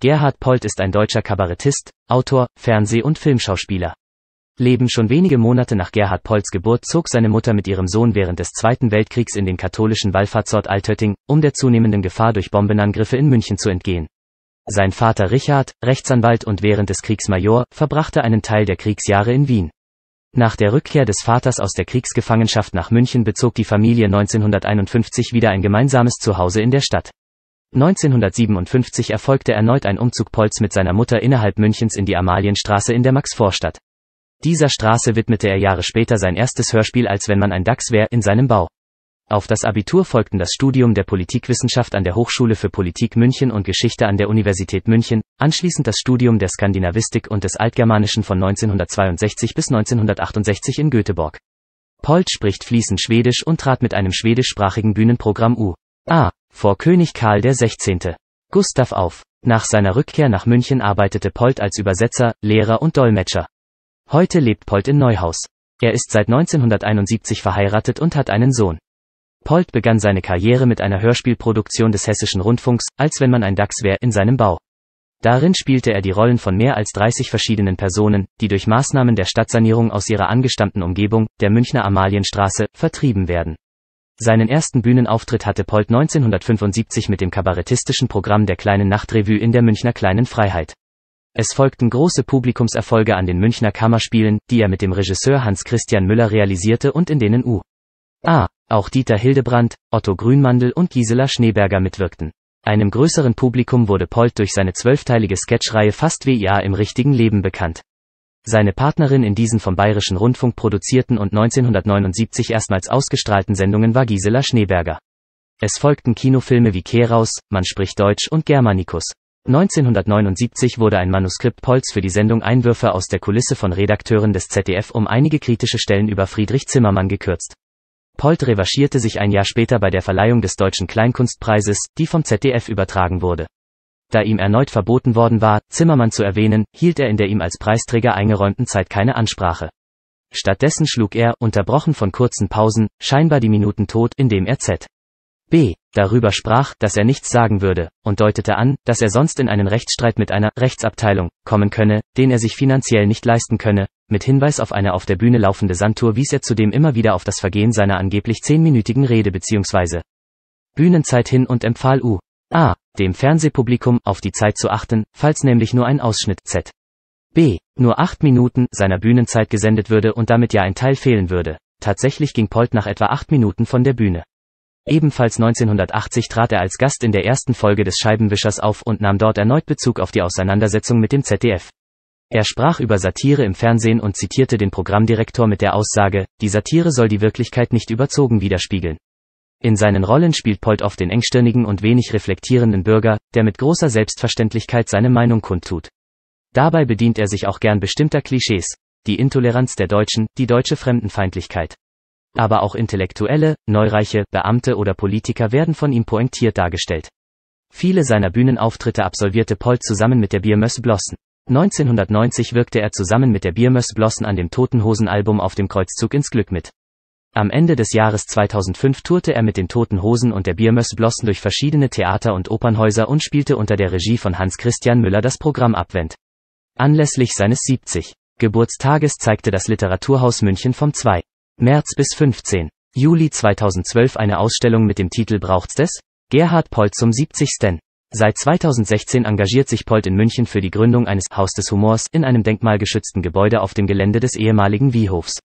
Gerhard Polt ist ein deutscher Kabarettist, Autor, Fernseh- und Filmschauspieler. Leben schon wenige Monate nach Gerhard Polts Geburt zog seine Mutter mit ihrem Sohn während des Zweiten Weltkriegs in den katholischen Wallfahrtsort Altötting, um der zunehmenden Gefahr durch Bombenangriffe in München zu entgehen. Sein Vater Richard, Rechtsanwalt und während des Kriegs Major, verbrachte einen Teil der Kriegsjahre in Wien. Nach der Rückkehr des Vaters aus der Kriegsgefangenschaft nach München bezog die Familie 1951 wieder ein gemeinsames Zuhause in der Stadt. 1957 erfolgte erneut ein Umzug Polz mit seiner Mutter innerhalb Münchens in die Amalienstraße in der Maxvorstadt. Dieser Straße widmete er Jahre später sein erstes Hörspiel als wenn man ein Dachs wär in seinem Bau. Auf das Abitur folgten das Studium der Politikwissenschaft an der Hochschule für Politik München und Geschichte an der Universität München, anschließend das Studium der Skandinavistik und des Altgermanischen von 1962 bis 1968 in Göteborg. Polt spricht fließend Schwedisch und trat mit einem schwedischsprachigen Bühnenprogramm U. A vor König Karl XVI. Gustav auf. Nach seiner Rückkehr nach München arbeitete Polt als Übersetzer, Lehrer und Dolmetscher. Heute lebt Polt in Neuhaus. Er ist seit 1971 verheiratet und hat einen Sohn. Polt begann seine Karriere mit einer Hörspielproduktion des Hessischen Rundfunks, als wenn man ein Dachs wäre, in seinem Bau. Darin spielte er die Rollen von mehr als 30 verschiedenen Personen, die durch Maßnahmen der Stadtsanierung aus ihrer angestammten Umgebung, der Münchner Amalienstraße, vertrieben werden. Seinen ersten Bühnenauftritt hatte Polt 1975 mit dem kabarettistischen Programm der Kleinen Nachtrevue in der Münchner Kleinen Freiheit. Es folgten große Publikumserfolge an den Münchner Kammerspielen, die er mit dem Regisseur Hans Christian Müller realisierte und in denen U. A. Auch Dieter Hildebrandt, Otto Grünmandel und Gisela Schneeberger mitwirkten. Einem größeren Publikum wurde Polt durch seine zwölfteilige Sketchreihe Fast wie WIA im richtigen Leben bekannt. Seine Partnerin in diesen vom Bayerischen Rundfunk produzierten und 1979 erstmals ausgestrahlten Sendungen war Gisela Schneeberger. Es folgten Kinofilme wie Kehraus, Man spricht Deutsch und Germanicus. 1979 wurde ein Manuskript Polz für die Sendung Einwürfe aus der Kulisse von Redakteuren des ZDF um einige kritische Stellen über Friedrich Zimmermann gekürzt. Polt revanchierte sich ein Jahr später bei der Verleihung des Deutschen Kleinkunstpreises, die vom ZDF übertragen wurde. Da ihm erneut verboten worden war, Zimmermann zu erwähnen, hielt er in der ihm als Preisträger eingeräumten Zeit keine Ansprache. Stattdessen schlug er, unterbrochen von kurzen Pausen, scheinbar die Minuten tot, indem er Z. B. darüber sprach, dass er nichts sagen würde, und deutete an, dass er sonst in einen Rechtsstreit mit einer Rechtsabteilung kommen könne, den er sich finanziell nicht leisten könne. Mit Hinweis auf eine auf der Bühne laufende Sandtour wies er zudem immer wieder auf das Vergehen seiner angeblich zehnminütigen Rede bzw. Bühnenzeit hin und empfahl U a. Dem Fernsehpublikum auf die Zeit zu achten, falls nämlich nur ein Ausschnitt z. b. nur acht Minuten seiner Bühnenzeit gesendet würde und damit ja ein Teil fehlen würde. Tatsächlich ging Polt nach etwa acht Minuten von der Bühne. Ebenfalls 1980 trat er als Gast in der ersten Folge des Scheibenwischers auf und nahm dort erneut Bezug auf die Auseinandersetzung mit dem ZDF. Er sprach über Satire im Fernsehen und zitierte den Programmdirektor mit der Aussage, die Satire soll die Wirklichkeit nicht überzogen widerspiegeln. In seinen Rollen spielt Polt oft den engstirnigen und wenig reflektierenden Bürger, der mit großer Selbstverständlichkeit seine Meinung kundtut. Dabei bedient er sich auch gern bestimmter Klischees, die Intoleranz der Deutschen, die deutsche Fremdenfeindlichkeit. Aber auch Intellektuelle, Neureiche, Beamte oder Politiker werden von ihm pointiert dargestellt. Viele seiner Bühnenauftritte absolvierte Polt zusammen mit der Biermöss Blossen. 1990 wirkte er zusammen mit der Biermöss Blossen an dem Totenhosenalbum auf dem Kreuzzug ins Glück mit. Am Ende des Jahres 2005 tourte er mit den Toten Hosen und der Biermöss Blossen durch verschiedene Theater und Opernhäuser und spielte unter der Regie von Hans Christian Müller das Programm Abwend. Anlässlich seines 70. Geburtstages zeigte das Literaturhaus München vom 2. März bis 15. Juli 2012 eine Ausstellung mit dem Titel Braucht's des? Gerhard Polt zum 70. Seit 2016 engagiert sich Polt in München für die Gründung eines Haus des Humors in einem denkmalgeschützten Gebäude auf dem Gelände des ehemaligen Wiehofs.